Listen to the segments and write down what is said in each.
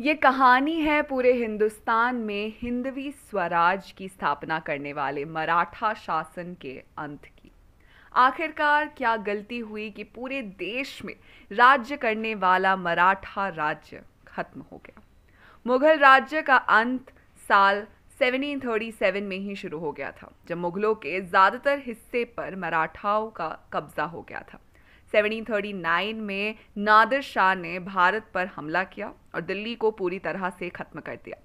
ये कहानी है पूरे हिंदुस्तान में हिंदवी स्वराज की स्थापना करने वाले मराठा शासन के अंत की आखिरकार क्या गलती हुई कि पूरे देश में राज्य करने वाला मराठा राज्य खत्म हो गया मुगल राज्य का अंत साल 1737 में ही शुरू हो गया था जब मुगलों के ज़्यादातर हिस्से पर मराठाओं का कब्जा हो गया था 1739 में नादिर शाह ने भारत पर हमला किया और दिल्ली को पूरी तरह से खत्म कर दिया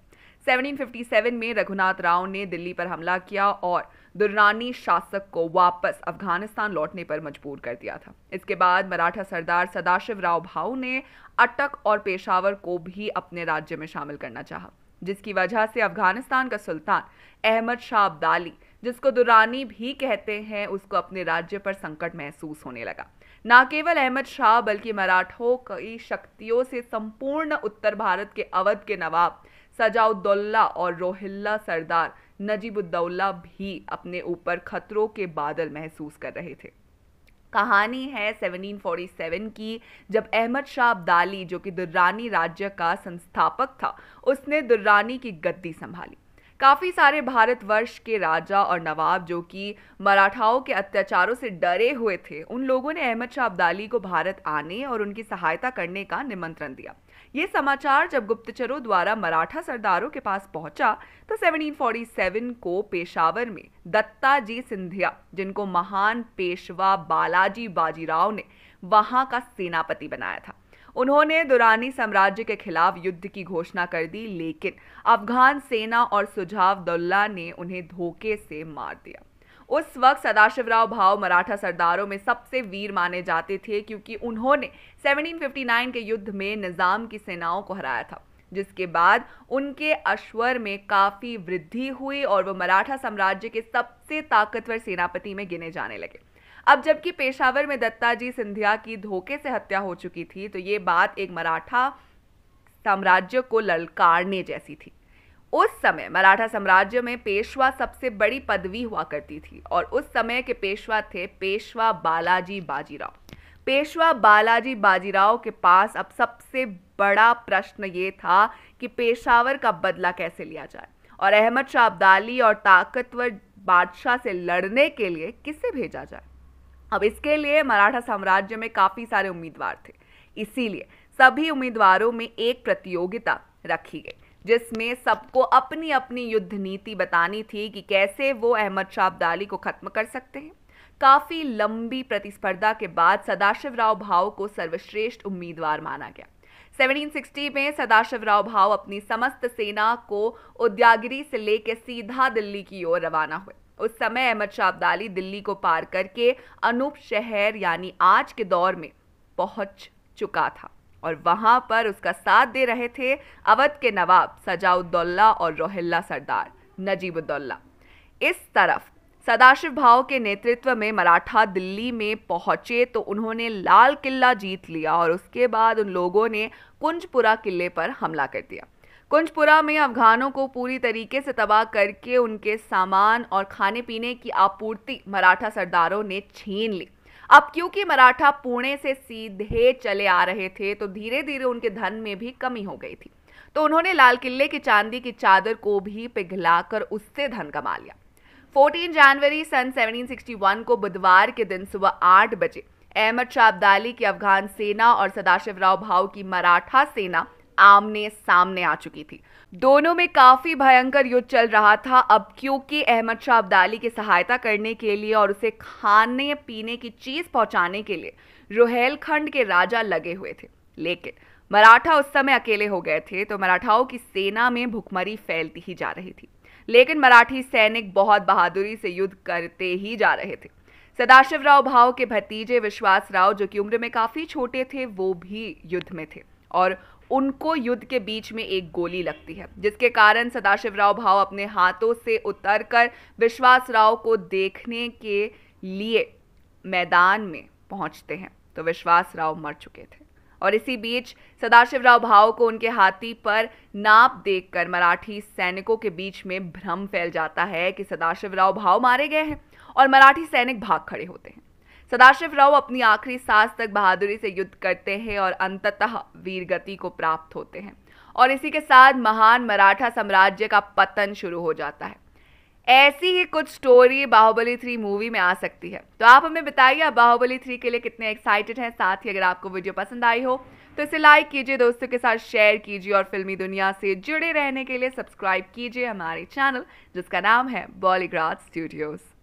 1757 में रघुनाथ राव ने दिल्ली पर हमला किया और दुर्रानी शासक को वापस अफगानिस्तान लौटने पर मजबूर कर दिया था इसके बाद मराठा सरदार सदाशिव राव भाऊ ने अटक और पेशावर को भी अपने राज्य में शामिल करना चाहा जिसकी वजह से अफगानिस्तान का सुल्तान अहमद शाह अब्दाली जिसको दुरानी भी कहते हैं उसको अपने राज्य पर संकट महसूस होने लगा न केवल अहमद शाह बल्कि मराठों की शक्तियों से संपूर्ण उत्तर भारत के अवध के नवाब सजाउद्दौल्ला और रोहिल्ला सरदार नजीबुद्दौल्ला भी अपने ऊपर खतरों के बादल महसूस कर रहे थे कहानी है 1747 की जब अहमद शाह अब्दाली जो कि दुर्रानी राज्य का संस्थापक था उसने दुर्रानी की गद्दी संभाली काफ़ी सारे भारतवर्ष के राजा और नवाब जो कि मराठाओं के अत्याचारों से डरे हुए थे उन लोगों ने अहमद शाह अब्दाली को भारत आने और उनकी सहायता करने का निमंत्रण दिया ये समाचार जब गुप्तचरों द्वारा मराठा सरदारों के पास पहुंचा तो 1747 को पेशावर में दत्ता जी सिंधिया जिनको महान पेशवा बालाजी बाजीराव ने वहां का सेनापति बनाया था उन्होंने दुरानी साम्राज्य के खिलाफ युद्ध की घोषणा कर दी लेकिन अफगान सेना और सुझाव दुल्ला ने उन्हें धोखे से मार दिया उस वक्त सदाशिवराव भाव मराठा सरदारों में सबसे वीर माने जाते थे क्योंकि उन्होंने 1759 के युद्ध में निज़ाम की सेनाओं को हराया था जिसके बाद उनके अश्वर में काफ़ी वृद्धि हुई और वो मराठा साम्राज्य के सबसे ताकतवर सेनापति में गिने जाने लगे अब जबकि पेशावर में दत्ताजी सिंधिया की धोखे से हत्या हो चुकी थी तो ये बात एक मराठा साम्राज्य को ललकारने जैसी थी उस समय मराठा साम्राज्य में पेशवा सबसे बड़ी पदवी हुआ करती थी और उस समय के पेशवा थे पेशवा बालाजी बाजीराव पेशवा बालाजी बाजीराव के पास अब सबसे बड़ा प्रश्न ये था कि पेशावर का बदला कैसे लिया जाए और अहमद शाह अब्दाली और ताकतवर बादशाह से लड़ने के लिए किसे भेजा जाए अब इसके लिए मराठा साम्राज्य में काफ़ी सारे उम्मीदवार थे इसीलिए सभी उम्मीदवारों में एक प्रतियोगिता रखी गई जिसमें सबको अपनी अपनी युद्ध नीति बतानी थी कि कैसे वो अहमद शाह अब्दाली को ख़त्म कर सकते हैं काफ़ी लंबी प्रतिस्पर्धा के बाद सदाशिव राव भाव को सर्वश्रेष्ठ उम्मीदवार माना गया 1760 में सदाशिव राव भाव अपनी समस्त सेना को उद्यागिरी से लेकर सीधा दिल्ली की ओर रवाना हुए उस समय अहमद शाह अब्दाली दिल्ली को पार करके अनूप शहर यानी आज के दौर में पहुंच चुका था और वहां पर उसका साथ दे रहे थे अवध के नवाब सजाउद्दौल्ला और रोहिल्ला सरदार नजीबुद्दौल्ला इस तरफ सदाशिव भाव के नेतृत्व में मराठा दिल्ली में पहुंचे तो उन्होंने लाल किला जीत लिया और उसके बाद उन लोगों ने कुंजपुरा किले पर हमला कर दिया कुंजपुरा में अफगानों को पूरी तरीके से तबाह करके उनके सामान और खाने पीने की आपूर्ति मराठा सरदारों ने छीन ली अब क्योंकि मराठा पुणे से सीधे चले आ रहे थे तो धीरे धीरे उनके धन में भी कमी हो गई थी तो उन्होंने लाल किले की चांदी की चादर को भी पिघलाकर उससे धन कमा लिया 14 जनवरी सन 1761 को बुधवार के दिन सुबह आठ बजे अहमद शाह अब्दाली की अफगान सेना और सदाशिव राव भाव की मराठा सेना आमने सामने आ चुकी थी दोनों में काफी भयंकर युद्ध चल रहा था अब क्योंकि अहमद शाह अब्दाली की सहायता करने के लिए और उसे खाने पीने की चीज पहुंचाने के लिए रोहेलखंड के राजा लगे हुए थे लेकिन मराठा उस समय अकेले हो गए थे तो मराठाओं की सेना में भुखमरी फैलती ही जा रही थी लेकिन मराठी सैनिक बहुत बहादुरी से युद्ध करते ही जा रहे थे सदाशिव राव भाव के भतीजे विश्वास राव जो कि उम्र में काफ़ी छोटे थे वो भी युद्ध में थे और उनको युद्ध के बीच में एक गोली लगती है जिसके कारण सदाशिवराव भाव अपने हाथों से उतरकर राव को देखने के लिए मैदान में पहुंचते हैं तो विश्वास राव मर चुके थे और इसी बीच सदाशिवराव भाव को उनके हाथी पर नाप देखकर मराठी सैनिकों के बीच में भ्रम फैल जाता है कि सदाशिवराव भाव मारे गए हैं और मराठी सैनिक भाग खड़े होते हैं सदाशिव राव अपनी आखिरी सांस तक बहादुरी से युद्ध करते हैं और अंततः वीरगति को प्राप्त होते हैं और इसी के साथ महान मराठा साम्राज्य का पतन शुरू हो जाता है ऐसी ही कुछ स्टोरी बाहुबली थ्री मूवी में आ सकती है तो आप हमें बताइए आप बाहुबली थ्री के लिए कितने एक्साइटेड हैं साथ ही अगर आपको वीडियो पसंद आई हो तो इसे लाइक कीजिए दोस्तों के साथ शेयर कीजिए और फिल्मी दुनिया से जुड़े रहने के लिए सब्सक्राइब कीजिए हमारे चैनल जिसका नाम है बॉलीग्राज स्टूडियोज़